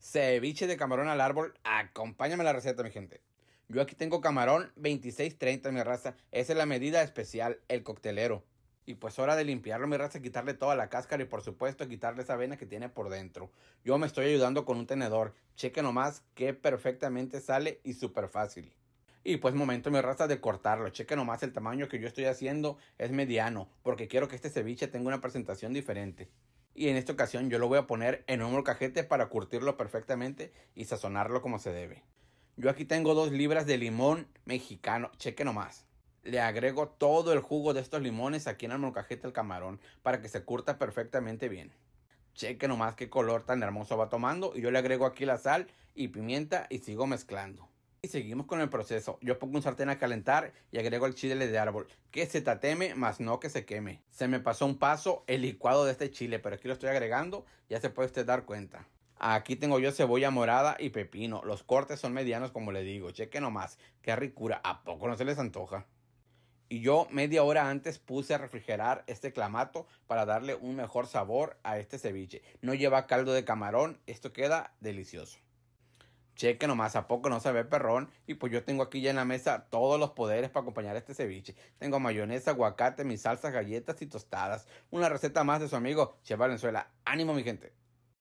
Ceviche de camarón al árbol. Acompáñame la receta, mi gente. Yo aquí tengo camarón 2630, mi raza. Esa es la medida especial, el coctelero. Y pues hora de limpiarlo, mi raza, quitarle toda la cáscara y por supuesto quitarle esa vena que tiene por dentro. Yo me estoy ayudando con un tenedor. Cheque nomás que perfectamente sale y súper fácil. Y pues momento, mi raza, de cortarlo. Cheque nomás el tamaño que yo estoy haciendo es mediano, porque quiero que este ceviche tenga una presentación diferente. Y en esta ocasión yo lo voy a poner en un molcajete para curtirlo perfectamente y sazonarlo como se debe. Yo aquí tengo dos libras de limón mexicano, cheque nomás. Le agrego todo el jugo de estos limones aquí en el molcajete al camarón para que se curta perfectamente bien. Cheque nomás qué color tan hermoso va tomando y yo le agrego aquí la sal y pimienta y sigo mezclando. Y seguimos con el proceso. Yo pongo un sartén a calentar y agrego el chile de árbol, que se tateme, más no que se queme. Se me pasó un paso el licuado de este chile, pero aquí lo estoy agregando, ya se puede usted dar cuenta. Aquí tengo yo cebolla morada y pepino. Los cortes son medianos, como le digo. Cheque nomás, qué ricura, ¿a poco no se les antoja? Y yo media hora antes puse a refrigerar este clamato para darle un mejor sabor a este ceviche. No lleva caldo de camarón, esto queda delicioso. Cheque nomás, ¿a poco no se ve perrón? Y pues yo tengo aquí ya en la mesa todos los poderes para acompañar este ceviche. Tengo mayonesa, aguacate, mis salsas, galletas y tostadas. Una receta más de su amigo Che Valenzuela. Ánimo mi gente.